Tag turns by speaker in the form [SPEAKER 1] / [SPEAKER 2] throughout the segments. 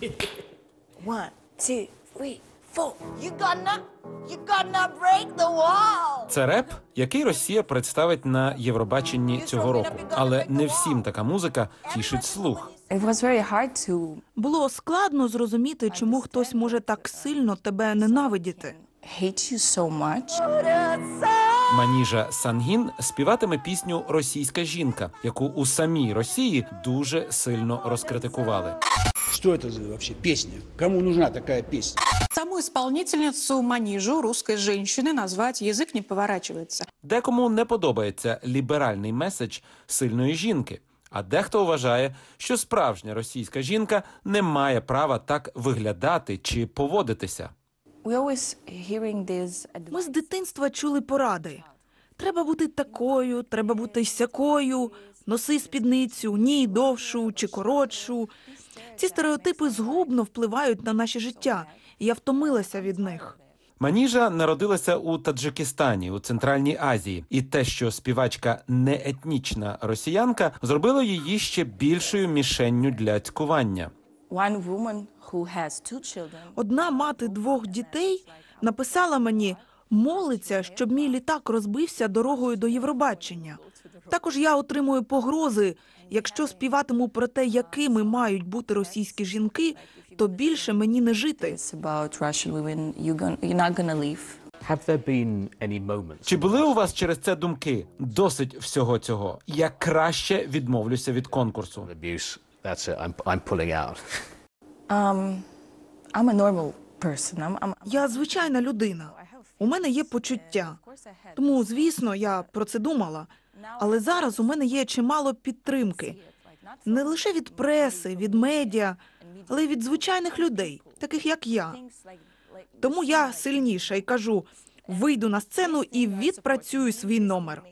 [SPEAKER 1] One, two, three, four. You gonna, you gonna break the wall.
[SPEAKER 2] Це реп, який Росія представить на Євробаченні цього року. Але не всім така музика тішить слух.
[SPEAKER 1] It Було складно зрозуміти, чому хтось може так сильно тебе ненавидіти. hate
[SPEAKER 2] Маніжа Сангін співатиме пісню Російська жінка, яку у самій Росії дуже сильно розкритикували. Что это за вообще песня? Кому нужна такая песня?
[SPEAKER 1] Саму исполнительницу манижу русской женщины назвать язык не поворачивается.
[SPEAKER 2] Декому не подобається ліберальний меседж сильної жінки. А дехто вважає, що справжня російська жінка не має права так виглядати чи поводитися.
[SPEAKER 1] Ми з дитинства чули поради. Треба бути такою, треба бути сякою носи спідницю, ні довшу чи коротшу. Ці стереотипи згубно впливають на наше життя, і я втомилася від них.
[SPEAKER 2] Маніжа народилася у Таджикистані у Центральній Азії, і те, що співачка не етнічна росіянка, зробило її ще більшою мішенню для цькування.
[SPEAKER 1] Одна мати двох дітей написала мені молиться, щоб мій літак розбився дорогою до Євробачення. Також я отримую погрози. Якщо співатиму про те, якими мають бути російські жінки, то більше мені не жити.
[SPEAKER 2] Чи були у вас через це думки? Досить всього цього. Я краще відмовлюся від конкурсу.
[SPEAKER 1] Um, я звичайна людина. У мене є почуття. Тому, звісно, я про це думала. Але зараз у мене є чимало підтримки не лише від преси, від медіа, але й від звичайних людей, таких як я. Тому я сильніша і кажу: вийду на сцену і відпрацюю свій номер.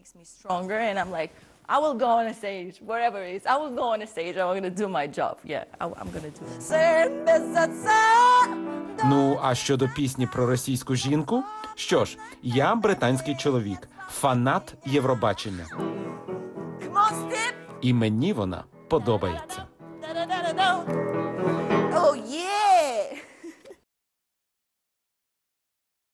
[SPEAKER 1] I will go on a stage,
[SPEAKER 2] Ну, а щодо пісні про російську жінку, що ж, я британський чоловік, фанат Євробачення. І мені вона подобається.